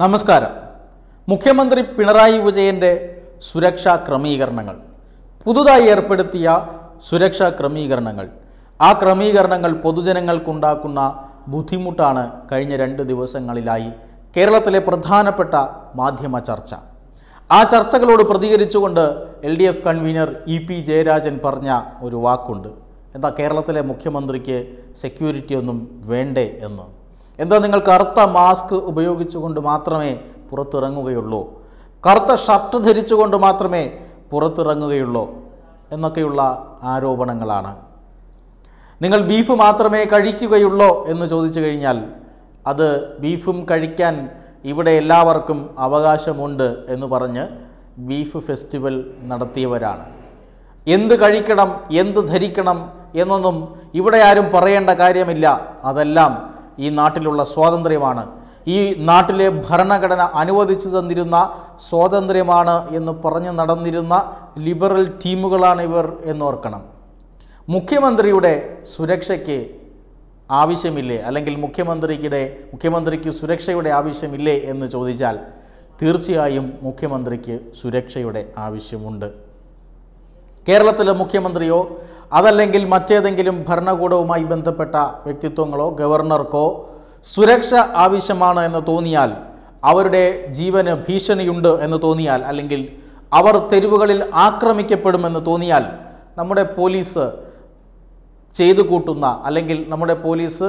നമസ്കാരം മുഖ്യമന്ത്രി പിണറായി വിജയൻ്റെ സുരക്ഷാ ക്രമീകരണങ്ങൾ പുതുതായി ഏർപ്പെടുത്തിയ സുരക്ഷാ ക്രമീകരണങ്ങൾ ആ ക്രമീകരണങ്ങൾ പൊതുജനങ്ങൾക്കുണ്ടാക്കുന്ന ബുദ്ധിമുട്ടാണ് കഴിഞ്ഞ രണ്ട് ദിവസങ്ങളിലായി കേരളത്തിലെ പ്രധാനപ്പെട്ട മാധ്യമ ചർച്ച ആ ചർച്ചകളോട് പ്രതികരിച്ചുകൊണ്ട് L D F convener E P Jayarajan പറഞ്ഞ ഒരു വാക്കുണ്ട് എന്താ കേരളത്തിലെ മുഖ്യമന്ത്രിക്ക് സെക്യൂരിറ്റി ഒന്നും വേണ്ടേ എന്ന് എന്താ നിങ്ങൾ കറുത്ത മാസ്ക് ഉപയോഗിച്ചുകൊണ്ട് മാത്രമേ പുറത്തിറങ്ങുകയുള്ളൂ കറുത്ത ഷർട്ട് ധരിച്ചുകൊണ്ട് മാത്രമേ പുറത്തിറങ്ങുകയുള്ളൂ എന്നൊക്കെയുള്ള ആരോപണങ്ങളാണ് നിങ്ങൾ ബീഫ് മാത്രമേ കഴിക്കുകയുള്ളോ എന്ന് ചോദിച്ചു കഴിഞ്ഞാൽ അത് ബീഫും കഴിക്കാൻ ഇവിടെ എല്ലാവർക്കും അവകാശമുണ്ട് എന്ന് പറഞ്ഞ് ബീഫ് ഫെസ്റ്റിവൽ നടത്തിയവരാണ് എന്ത് കഴിക്കണം എന്ത് ധരിക്കണം എന്നൊന്നും ഇവിടെ ആരും പറയേണ്ട കാര്യമില്ല അതെല്ലാം ഈ നാട്ടിലുള്ള സ്വാതന്ത്ര്യമാണ് ഈ നാട്ടിലെ ഭരണഘടന അനുവദിച്ചു തന്നിരുന്ന സ്വാതന്ത്ര്യമാണ് എന്ന് പറഞ്ഞ് നടന്നിരുന്ന ലിബറൽ ടീമുകളാണ് ഇവർ എന്നോർക്കണം മുഖ്യമന്ത്രിയുടെ സുരക്ഷയ്ക്ക് ആവശ്യമില്ലേ അല്ലെങ്കിൽ മുഖ്യമന്ത്രിക്കിടെ മുഖ്യമന്ത്രിക്ക് സുരക്ഷയുടെ ആവശ്യമില്ലേ എന്ന് ചോദിച്ചാൽ തീർച്ചയായും മുഖ്യമന്ത്രിക്ക് സുരക്ഷയുടെ ആവശ്യമുണ്ട് കേരളത്തിലെ മുഖ്യമന്ത്രിയോ അതല്ലെങ്കിൽ മറ്റേതെങ്കിലും ഭരണകൂടവുമായി ബന്ധപ്പെട്ട വ്യക്തിത്വങ്ങളോ ഗവർണർക്കോ സുരക്ഷ ആവശ്യമാണ് എന്ന് തോന്നിയാൽ അവരുടെ ജീവന് ഭീഷണിയുണ്ട് എന്ന് തോന്നിയാൽ അല്ലെങ്കിൽ അവർ തെരുവുകളിൽ ആക്രമിക്കപ്പെടുമെന്ന് തോന്നിയാൽ നമ്മുടെ പോലീസ് ചെയ്തു കൂട്ടുന്ന അല്ലെങ്കിൽ നമ്മുടെ പോലീസ്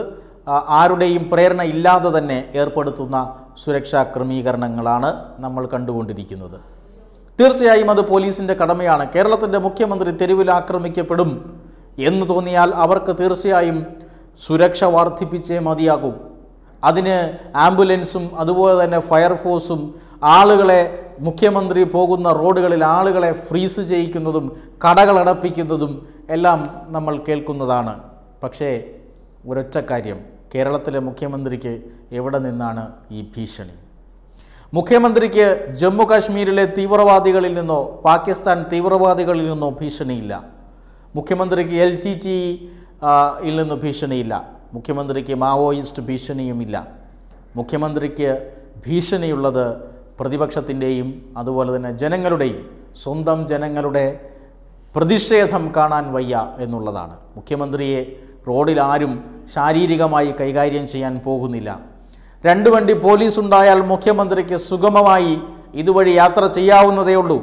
ആരുടെയും പ്രേരണ ഇല്ലാതെ തന്നെ ഏർപ്പെടുത്തുന്ന സുരക്ഷാ ക്രമീകരണങ്ങളാണ് നമ്മൾ കണ്ടുകൊണ്ടിരിക്കുന്നത് തീർച്ചയായും അത് പോലീസിൻ്റെ കടമയാണ് കേരളത്തിൻ്റെ മുഖ്യമന്ത്രി തെരുവിൽ ആക്രമിക്കപ്പെടും എന്ന് തോന്നിയാൽ അവർക്ക് തീർച്ചയായും സുരക്ഷ വർദ്ധിപ്പിച്ചേ മതിയാകും അതിന് ആംബുലൻസും അതുപോലെ തന്നെ ഫയർഫോഴ്സും ആളുകളെ മുഖ്യമന്ത്രി പോകുന്ന റോഡുകളിൽ ആളുകളെ ഫ്രീസ് ചെയ്യിക്കുന്നതും കടകളടപ്പിക്കുന്നതും എല്ലാം നമ്മൾ കേൾക്കുന്നതാണ് പക്ഷേ ഒരൊറ്റ കാര്യം കേരളത്തിലെ മുഖ്യമന്ത്രിക്ക് എവിടെ നിന്നാണ് ഈ ഭീഷണി മുഖ്യമന്ത്രിക്ക് ജമ്മു കാശ്മീരിലെ തീവ്രവാദികളിൽ നിന്നോ പാകിസ്ഥാൻ തീവ്രവാദികളിൽ നിന്നോ ഭീഷണിയില്ല മുഖ്യമന്ത്രിക്ക് എൽ ടി ടി ഇൽ നിന്ന് ഭീഷണിയില്ല മുഖ്യമന്ത്രിക്ക് മാവോയിസ്റ്റ് ഭീഷണിയുമില്ല മുഖ്യമന്ത്രിക്ക് ഭീഷണിയുള്ളത് പ്രതിപക്ഷത്തിൻ്റെയും അതുപോലെ തന്നെ ജനങ്ങളുടെയും സ്വന്തം ജനങ്ങളുടെ പ്രതിഷേധം കാണാൻ വയ്യ എന്നുള്ളതാണ് മുഖ്യമന്ത്രിയെ റോഡിൽ ആരും ശാരീരികമായി കൈകാര്യം ചെയ്യാൻ പോകുന്നില്ല രണ്ട് വണ്ടി പോലീസ് ഉണ്ടായാൽ മുഖ്യമന്ത്രിക്ക് സുഗമമായി ഇതുവഴി യാത്ര ചെയ്യാവുന്നതേ ഉള്ളൂ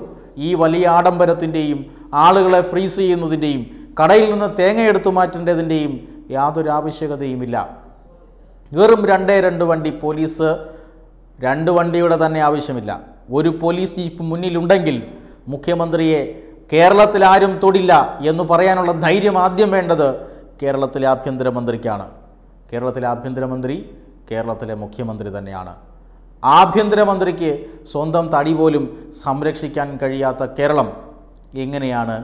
ഈ വലിയ ആഡംബരത്തിൻ്റെയും ആളുകളെ ഫ്രീസ് ചെയ്യുന്നതിൻ്റെയും കടയിൽ നിന്ന് എടുത്തു മാറ്റേണ്ടതിൻ്റെയും യാതൊരു ആവശ്യകതയുമില്ല വെറും രണ്ടേ രണ്ട് വണ്ടി പോലീസ് രണ്ട് വണ്ടിയുടെ തന്നെ ആവശ്യമില്ല ഒരു പോലീസ് ജീപ്പ് മുന്നിലുണ്ടെങ്കിൽ മുഖ്യമന്ത്രിയെ കേരളത്തിൽ ആരും തൊടില്ല എന്ന് പറയാനുള്ള ധൈര്യം ആദ്യം വേണ്ടത് കേരളത്തിലെ ആഭ്യന്തരമന്ത്രിക്കാണ് കേരളത്തിലെ ആഭ്യന്തരമന്ത്രി കേരളത്തിലെ മുഖ്യമന്ത്രി തന്നെയാണ് ആഭ്യന്തരമന്ത്രിക്ക് സ്വന്തം തടി പോലും സംരക്ഷിക്കാൻ കഴിയാത്ത കേരളം എങ്ങനെയാണ്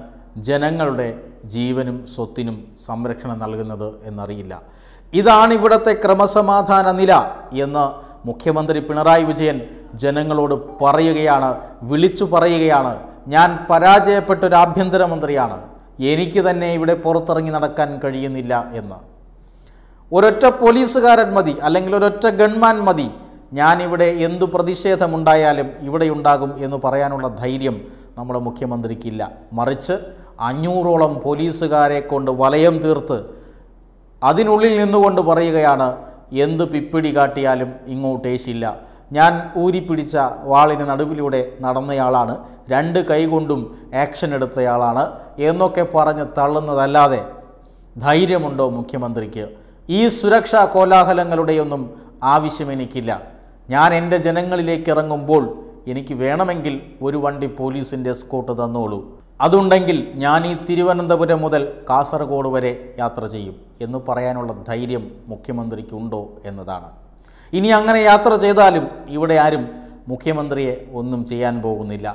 ജനങ്ങളുടെ ജീവനും സ്വത്തിനും സംരക്ഷണം നൽകുന്നത് എന്നറിയില്ല ഇതാണ് ഇവിടുത്തെ ക്രമസമാധാന നില എന്ന് മുഖ്യമന്ത്രി പിണറായി വിജയൻ ജനങ്ങളോട് പറയുകയാണ് വിളിച്ചു പറയുകയാണ് ഞാൻ പരാജയപ്പെട്ട ഒരു ആഭ്യന്തരമന്ത്രിയാണ് എനിക്ക് തന്നെ ഇവിടെ പുറത്തിറങ്ങി നടക്കാൻ കഴിയുന്നില്ല എന്ന് ഒരൊറ്റ പോലീസുകാരൻ മതി അല്ലെങ്കിൽ ഒരൊറ്റ ഗൺമാൻ മതി ഞാനിവിടെ എന്തു പ്രതിഷേധമുണ്ടായാലും ഇവിടെയുണ്ടാകും എന്ന് പറയാനുള്ള ധൈര്യം നമ്മുടെ മുഖ്യമന്ത്രിക്കില്ല മറിച്ച് അഞ്ഞൂറോളം പോലീസുകാരെ കൊണ്ട് വലയം തീർത്ത് അതിനുള്ളിൽ നിന്നുകൊണ്ട് പറയുകയാണ് എന്ത് പിപ്പിടി കാട്ടിയാലും ഇങ്ങോട്ടേശില്ല ഞാൻ ഊരിപ്പിടിച്ച വാളിന് നടുവിലൂടെ നടന്നയാളാണ് രണ്ട് കൈകൊണ്ടും ആക്ഷൻ എടുത്തയാളാണ് എന്നൊക്കെ പറഞ്ഞ് തള്ളുന്നതല്ലാതെ ധൈര്യമുണ്ടോ മുഖ്യമന്ത്രിക്ക് ഈ സുരക്ഷാ കോലാഹലങ്ങളുടെയൊന്നും ആവശ്യമെനിക്കില്ല ഞാൻ എൻ്റെ ജനങ്ങളിലേക്ക് ഇറങ്ങുമ്പോൾ എനിക്ക് വേണമെങ്കിൽ ഒരു വണ്ടി പോലീസിൻ്റെ സ്കോട്ട് തന്നോളൂ അതുണ്ടെങ്കിൽ ഞാൻ ഈ തിരുവനന്തപുരം മുതൽ കാസർഗോഡ് വരെ യാത്ര ചെയ്യും എന്ന് പറയാനുള്ള ധൈര്യം മുഖ്യമന്ത്രിക്ക് ഉണ്ടോ എന്നതാണ് ഇനി അങ്ങനെ യാത്ര ചെയ്താലും ഇവിടെ ആരും മുഖ്യമന്ത്രിയെ ഒന്നും ചെയ്യാൻ പോകുന്നില്ല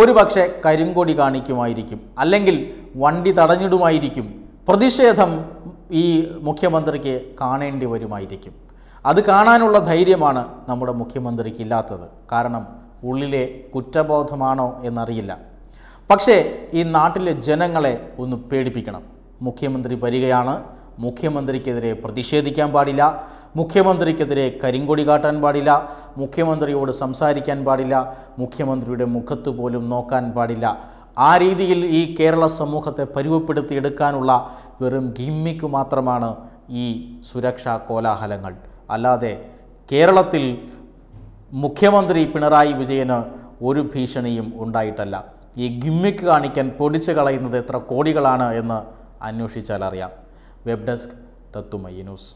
ഒരു പക്ഷേ കരിങ്കൊടി കാണിക്കുമായിരിക്കും അല്ലെങ്കിൽ വണ്ടി തടഞ്ഞിടുമായിരിക്കും പ്രതിഷേധം ഈ മുഖ്യമന്ത്രിക്ക് കാണേണ്ടി വരുമായിരിക്കും അത് കാണാനുള്ള ധൈര്യമാണ് നമ്മുടെ മുഖ്യമന്ത്രിക്ക് ഇല്ലാത്തത് കാരണം ഉള്ളിലെ കുറ്റബോധമാണോ എന്നറിയില്ല പക്ഷേ ഈ നാട്ടിലെ ജനങ്ങളെ ഒന്ന് പേടിപ്പിക്കണം മുഖ്യമന്ത്രി വരികയാണ് മുഖ്യമന്ത്രിക്കെതിരെ പ്രതിഷേധിക്കാൻ പാടില്ല മുഖ്യമന്ത്രിക്കെതിരെ കരിങ്കൊടി കാട്ടാൻ പാടില്ല മുഖ്യമന്ത്രിയോട് സംസാരിക്കാൻ പാടില്ല മുഖ്യമന്ത്രിയുടെ മുഖത്ത് പോലും നോക്കാൻ പാടില്ല ആ രീതിയിൽ ഈ കേരള സമൂഹത്തെ എടുക്കാനുള്ള വെറും ഗിമ്മിക്ക് മാത്രമാണ് ഈ സുരക്ഷാ കോലാഹലങ്ങൾ അല്ലാതെ കേരളത്തിൽ മുഖ്യമന്ത്രി പിണറായി വിജയന് ഒരു ഭീഷണിയും ഉണ്ടായിട്ടല്ല ഈ ഗിമ്മിക്ക് കാണിക്കാൻ പൊടിച്ചു കളയുന്നത് എത്ര കോടികളാണ് എന്ന് അന്വേഷിച്ചാൽ അറിയാം വെബ് ഡെസ്ക് തത്തുമയ്യ ന്യൂസ്